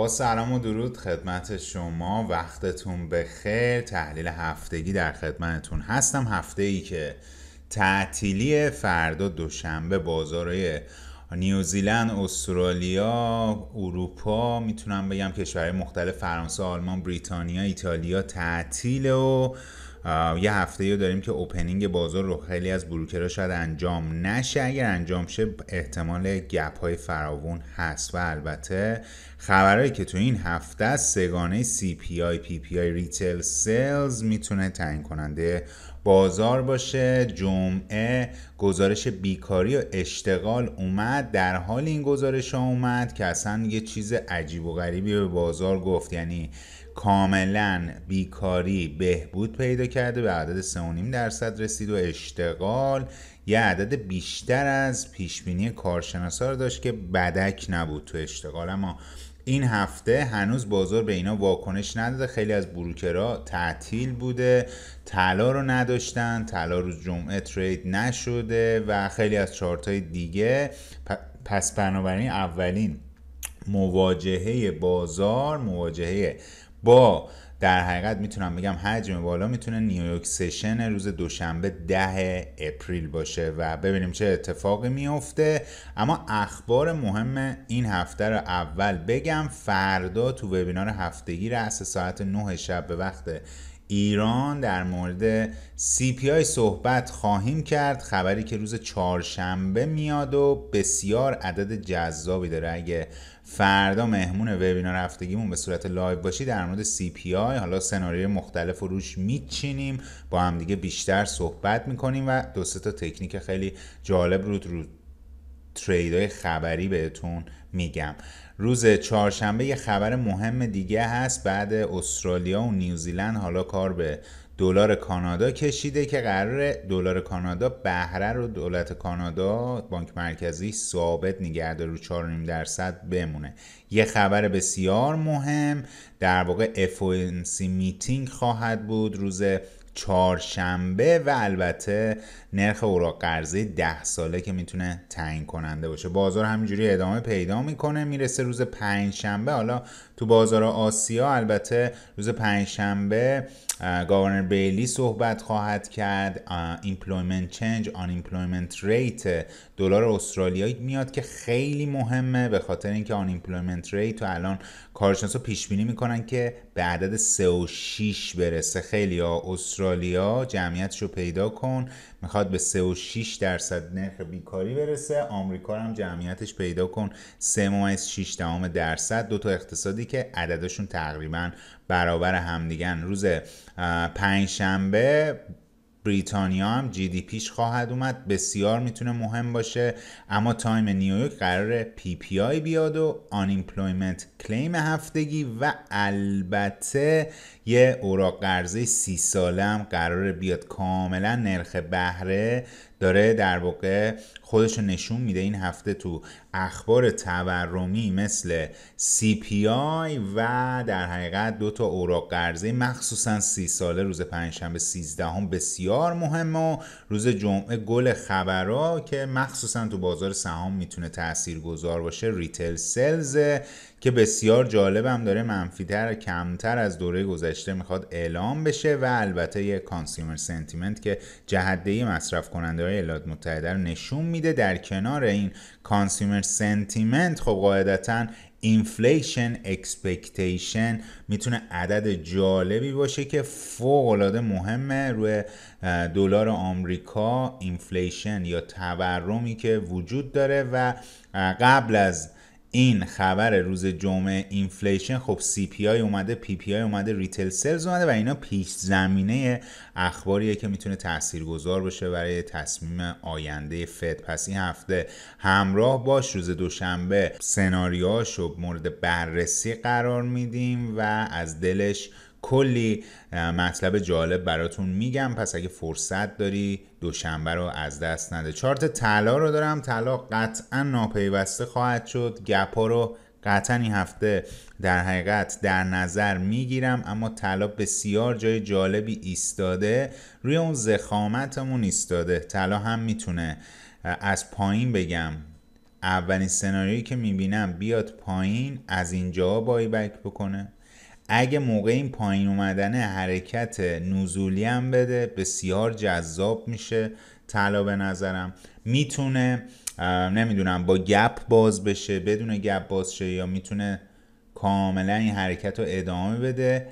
با سلام و درود خدمت شما وقتتون بخیر تحلیل هفتگی در خدمتتون هستم هفته ای که تعطیلی فردا دوشنبه بازارهای نیوزیلند، استرالیا، اروپا میتونم بگم کشورهای مختلف فرانسه، آلمان، بریتانیا، ایتالیا تعطیل و یه هفته رو داریم که اوپنینگ بازار رو خیلی از بروکرها شاید انجام نشه اگر انجام شه احتمال گپ های فراوون هست و البته خبرهایی که تو این هفته آی سگانه CPI, PPI, ریتیل سیلز میتونه تعیین کننده بازار باشه جمعه گزارش بیکاری و اشتغال اومد در حال این گزارش ها اومد که اصلا یه چیز عجیب و غریبی به بازار گفت یعنی کاملا بیکاری بهبود پیدا کرده به عدد 3.5 درصد رسید و اشتغال یه عدد بیشتر از پیشبینی کارشناسا رو داشت که بدک نبود تو اشتغال اما این هفته هنوز بازار به اینا واکنش نداده خیلی از بروکرها تعطیل بوده طلا رو نداشتن طلا روز جمعه ترید نشده و خیلی از چارت دیگه پس بنابراین اولین مواجهه بازار مواجهه با در حقیقت میتونم بگم حجم بالا میتونه نیویورک سشن روز دوشنبه ده اپریل باشه و ببینیم چه اتفاقی میفته اما اخبار مهم این هفته رو اول بگم فردا تو وبینار هفتگی رأس ساعت 9 شب به وقت ایران در مورد CPI صحبت خواهیم کرد خبری که روز چهارشنبه میاد و بسیار عدد جذابی داره اگه فردا مهمون وبینار هفتگیمون به صورت لایو باشی در مورد CPI حالا سناریوی مختلف روش میچینیم با همدیگه بیشتر صحبت میکنیم و دو تا تکنیک خیلی جالب رو رو تریدای خبری بهتون میگم روز چهارشنبه یه خبر مهم دیگه هست بعد استرالیا و نیوزیلند حالا کار به دلار کانادا کشیده که قرار دلار کانادا بهره رو دولت کانادا بانک مرکزی ثابت داره رو 4.5 درصد بمونه یه خبر بسیار مهم در واقع FOMC میتینگ خواهد بود روز چهارشنبه و البته نرخ اوراق قرضه ده ساله که میتونه تعیین کننده باشه بازار همینجوری ادامه پیدا میکنه میرسه روز پنج شنبه حالا تو بازار آسیا البته روز پنجشنبه گاورنر بیلی صحبت خواهد کرد ایمپلویمنت چنج آن ایمپلویمنت ریت دلار استرالیایی میاد که خیلی مهمه به خاطر اینکه آن ایمپلویمنت ریت و الان کارشناسا پیش بینی میکنن که به عدد 3 و 6 برسه خیلی ها استرالیا جمعیتش رو پیدا کن میخواد به 3 و 6 درصد نرخ بیکاری برسه آمریکا هم جمعیتش پیدا کن 3.6 درصد دو تا اقتصادی که عددشون تقریبا برابر همدیگن روز پنجشنبه بریتانیا هم جی دی پیش خواهد اومد بسیار میتونه مهم باشه اما تایم نیویورک قرار پی پی آی بیاد و آن ایمپلویمنت کلیم هفتگی و البته یه اوراق قرضه سی ساله هم قرار بیاد کاملا نرخ بهره داره در واقع خودش نشون میده این هفته تو اخبار تورمی مثل CPI و در حقیقت دو تا اوراق قرضه مخصوصا سی ساله روز پنجشنبه 13 هم بسیار مهم و روز جمعه گل خبرها که مخصوصا تو بازار سهام میتونه تاثیرگذار باشه ریتل سلز که بسیار هم داره منفیتر کمتر از دوره گذشته میخواد اعلام بشه و البته یه کانسیومر سنتیمنت که جهدهی مصرف کننده های ایالات متحده رو نشون میده در کنار این کانسیومر سنتیمنت خب قاعدتا اینفلیشن اکسپکتیشن میتونه عدد جالبی باشه که فوق العاده مهمه روی دلار آمریکا اینفلیشن یا تورمی که وجود داره و قبل از این خبر روز جمعه اینفلیشن خب سی پی آی اومده پی پی آی اومده ریتل سلز اومده و اینا پیش زمینه اخباریه که میتونه تاثیرگذار باشه برای تصمیم آینده فد پس این هفته همراه باش روز دوشنبه سناریوهاش رو مورد بررسی قرار میدیم و از دلش کلی مطلب جالب براتون میگم پس اگه فرصت داری دوشنبه رو از دست نده چارت طلا رو دارم طلا قطعا ناپیوسته خواهد شد گپا رو قطعا این هفته در حقیقت در نظر میگیرم اما طلا بسیار جای جالبی ایستاده روی اون زخامتمون ایستاده طلا هم میتونه از پایین بگم اولین سناریویی که میبینم بیاد پایین از اینجا بای بک بکنه اگه موقع این پایین اومدن حرکت نزولی هم بده بسیار جذاب میشه طلا به نظرم میتونه نمیدونم با گپ باز بشه بدون گپ باز شه یا میتونه کاملا این حرکت رو ادامه بده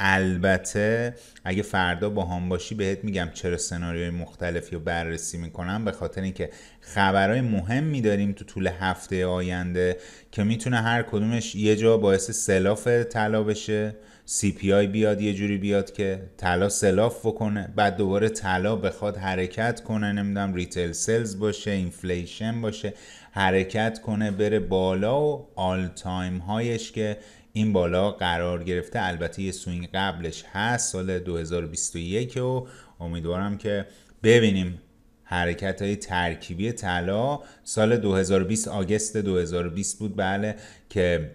البته اگه فردا با هم باشی بهت میگم چرا سناریوی مختلفی رو بررسی میکنم به خاطر اینکه خبرهای مهم داریم تو طول هفته آینده که میتونه هر کدومش یه جا باعث سلاف طلا بشه CPI بیاد یه جوری بیاد که طلا سلاف بکنه بعد دوباره طلا بخواد حرکت کنه نمیدونم ریتیل سلز باشه اینفلیشن باشه حرکت کنه بره بالا و آل تایم هایش که این بالا قرار گرفته البته یه سوینگ قبلش هست سال 2021 و امیدوارم که ببینیم حرکت های ترکیبی طلا سال 2020 آگست 2020 بود بله که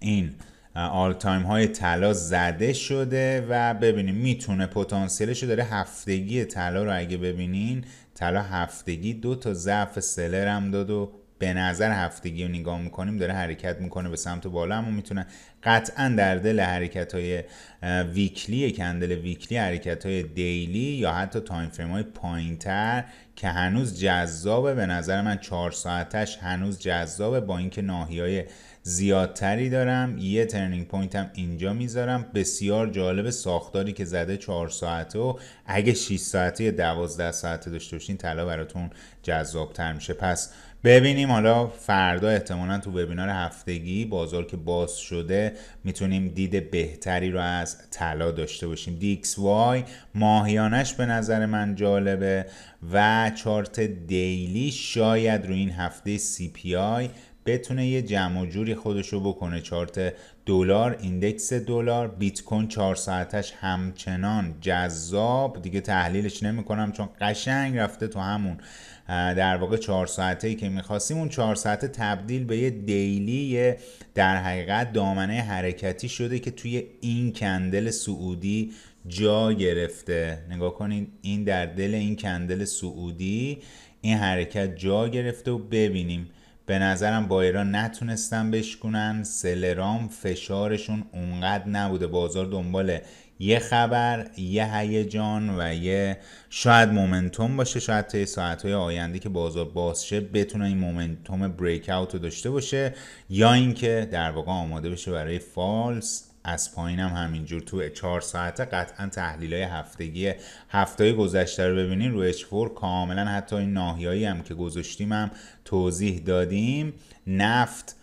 این آل تایم های طلا زده شده و ببینیم میتونه پتانسیلش داره هفتگی طلا رو اگه ببینین طلا هفتگی دو تا ضعف سلر هم داد و به نظر هفتگی رو نگاه میکنیم داره حرکت میکنه به سمت بالا اما میتونه قطعا در دل حرکت های ویکلی کندل ویکلی حرکت های دیلی یا حتی تایم فریم های پایین تر که هنوز جذابه به نظر من چهار ساعتش هنوز جذابه با اینکه ناحیه زیادتری دارم یه ترنینگ پوینت هم اینجا میذارم بسیار جالب ساختاری که زده چهار ساعته و اگه 6 ساعته یا 12 ساعته داشته باشین طلا براتون جذابتر میشه پس ببینیم حالا فردا احتمالا تو وبینار هفتگی بازار که باز شده میتونیم دید بهتری رو از طلا داشته باشیم دیکس وای ماهیانش به نظر من جالبه و چارت دیلی شاید رو این هفته سی پی آی بتونه یه جمع و جوری خودشو بکنه چارت دلار ایندکس دلار بیت کوین 4 ساعتش همچنان جذاب دیگه تحلیلش نمیکنم چون قشنگ رفته تو همون در واقع 4 ساعته ای که میخواستیم اون چهار ساعته تبدیل به یه دیلی در حقیقت دامنه حرکتی شده که توی این کندل سعودی جا گرفته نگاه کنین این در دل این کندل سعودی این حرکت جا گرفته و ببینیم به نظرم بایرا نتونستن بشکنن سلرام فشارشون اونقدر نبوده بازار دنبال یه خبر یه هیجان و یه شاید مومنتوم باشه شاید تا ساعتهای آینده که بازار باز شه بتونه این مومنتوم بریک اوت رو داشته باشه یا اینکه در واقع آماده بشه برای فالس از پایینم هم همینجور تو 4 ساعته قطعا تحلیل های هفتگی هفته گذشته رو ببینین رو اچ4 کاملا حتی این ناهیایی هم که گذاشتیم هم توضیح دادیم نفت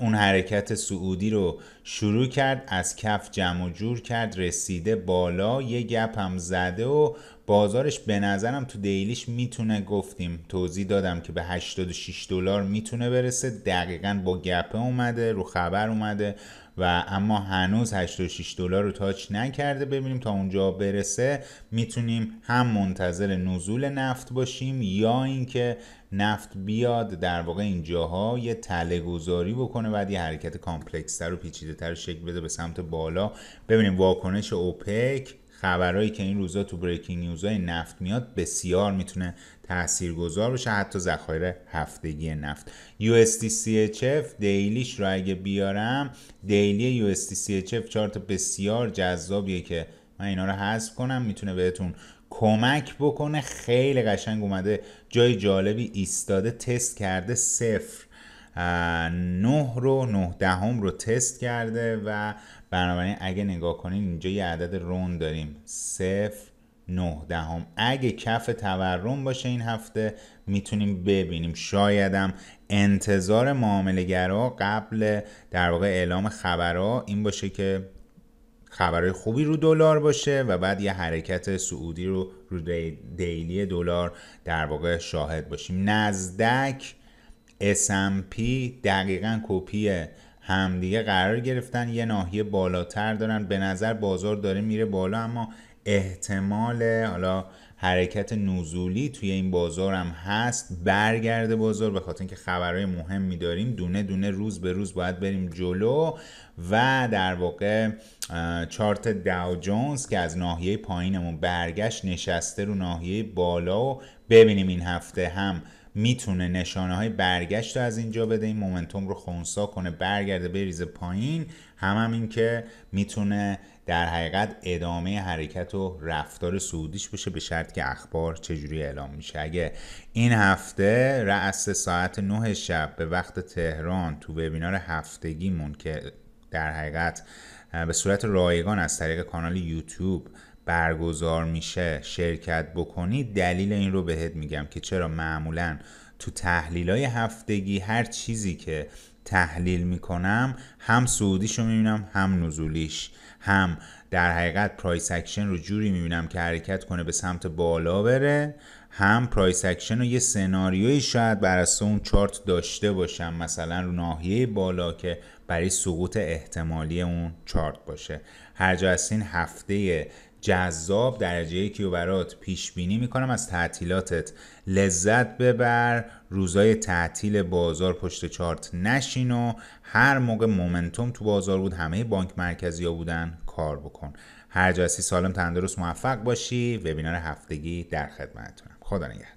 اون حرکت سعودی رو شروع کرد از کف جمع و جور کرد رسیده بالا یه گپ هم زده و بازارش به نظرم تو دیلیش میتونه گفتیم توضیح دادم که به 86 دلار میتونه برسه دقیقا با گپه اومده رو خبر اومده و اما هنوز 86 دلار رو تاچ نکرده ببینیم تا اونجا برسه میتونیم هم منتظر نزول نفت باشیم یا اینکه نفت بیاد در واقع این یه تله گذاری بکنه بعد یه حرکت کامپلکس تر و پیچیده تر شکل بده به سمت بالا ببینیم واکنش اوپک خبرهایی که این روزا تو بریکینگ های نفت میاد بسیار میتونه تاثیرگذار باشه حتی ذخایر هفتگی نفت USDCHF دیلیش رو اگه بیارم دیلی USDCHF چارت بسیار جذابیه که من اینا رو حذف کنم میتونه بهتون کمک بکنه خیلی قشنگ اومده جای جالبی ایستاده تست کرده صفر نه رو نه دهم رو تست کرده و بنابراین اگه نگاه کنین اینجا یه عدد رون داریم صفر نه دهم اگه کف تورم باشه این هفته میتونیم ببینیم شایدم انتظار معاملهگرا قبل در واقع اعلام خبرها این باشه که خبرهای خوبی رو دلار باشه و بعد یه حرکت سعودی رو رو دیلی دلار در واقع شاهد باشیم نزدک S&P دقیقا کپیه همدیگه قرار گرفتن یه ناحیه بالاتر دارن به نظر بازار داره میره بالا اما احتمال حالا حرکت نزولی توی این بازار هم هست برگرده بازار به خاطر اینکه خبرهای مهمی داریم دونه دونه روز به روز باید بریم جلو و در واقع چارت داو جونز که از ناحیه پایینمون برگشت نشسته رو ناحیه بالا و ببینیم این هفته هم میتونه نشانه های برگشت رو از اینجا بده این مومنتوم رو خونسا کنه برگرده بریزه پایین هم هم این که میتونه در حقیقت ادامه حرکت و رفتار سعودیش بشه به شرط که اخبار چجوری اعلام میشه اگه این هفته رأس ساعت 9 شب به وقت تهران تو وبینار هفتگیمون که در حقیقت به صورت رایگان از طریق کانال یوتیوب برگزار میشه شرکت بکنی دلیل این رو بهت میگم که چرا معمولا تو تحلیل های هفتگی هر چیزی که تحلیل میکنم هم سعودیش رو میبینم هم نزولیش هم در حقیقت پرایس اکشن رو جوری میبینم که حرکت کنه به سمت بالا بره هم پرایس اکشن رو یه سناریوی شاید بر اساس اون چارت داشته باشم مثلا رو ناحیه بالا که برای سقوط احتمالی اون چارت باشه هر جا هفته جذاب درجه که برات پیش بینی میکنم از تعطیلاتت لذت ببر روزای تعطیل بازار پشت چارت نشین و هر موقع مومنتوم تو بازار بود همه بانک مرکزی ها بودن کار بکن هر جاسی سالم تندرست موفق باشی وبینار هفتگی در خدمتتونم خدا نگهدار